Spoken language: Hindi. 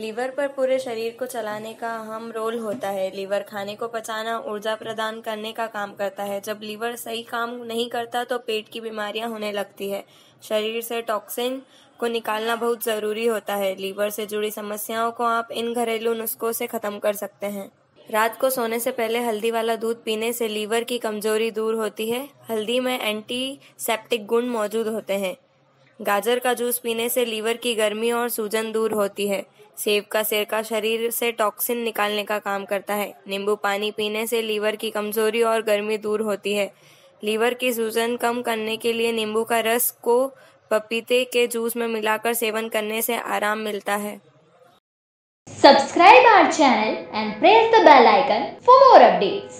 लीवर पर पूरे शरीर को चलाने का अहम रोल होता है लीवर खाने को पचाना ऊर्जा प्रदान करने का काम करता है जब लीवर सही काम नहीं करता तो पेट की बीमारियां होने लगती है शरीर से टॉक्सिन को निकालना बहुत ज़रूरी होता है लीवर से जुड़ी समस्याओं को आप इन घरेलू नुस्खों से ख़त्म कर सकते हैं रात को सोने से पहले हल्दी वाला दूध पीने से लीवर की कमजोरी दूर होती है हल्दी में एंटीसेप्टिक गुण मौजूद होते हैं गाजर का जूस पीने से लीवर की गर्मी और सूजन दूर होती है सेब का सिरका शरीर से टॉक्सिन निकालने का काम करता है नींबू पानी पीने से लीवर की कमजोरी और गर्मी दूर होती है लीवर की सूजन कम करने के लिए नींबू का रस को पपीते के जूस में मिलाकर सेवन करने से आराम मिलता है subscribe our channel and press the bell icon for more updates